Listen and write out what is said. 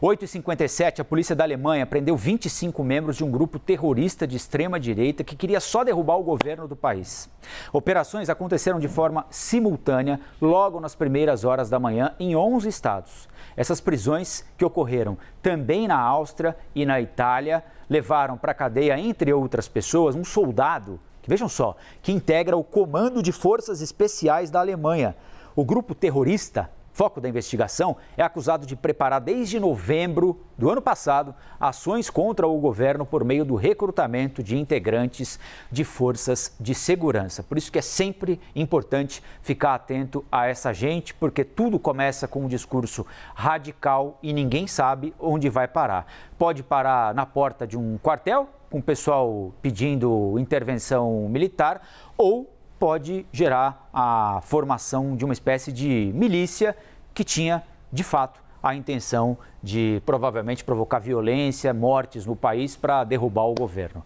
8h57, a polícia da Alemanha prendeu 25 membros de um grupo terrorista de extrema-direita que queria só derrubar o governo do país. Operações aconteceram de forma simultânea, logo nas primeiras horas da manhã, em 11 estados. Essas prisões, que ocorreram também na Áustria e na Itália, levaram para a cadeia, entre outras pessoas, um soldado, que, vejam só, que integra o Comando de Forças Especiais da Alemanha. O grupo terrorista foco da investigação, é acusado de preparar desde novembro do ano passado ações contra o governo por meio do recrutamento de integrantes de forças de segurança. Por isso que é sempre importante ficar atento a essa gente, porque tudo começa com um discurso radical e ninguém sabe onde vai parar. Pode parar na porta de um quartel, com o pessoal pedindo intervenção militar, ou pode gerar a formação de uma espécie de milícia que tinha, de fato, a intenção de provavelmente provocar violência, mortes no país para derrubar o governo.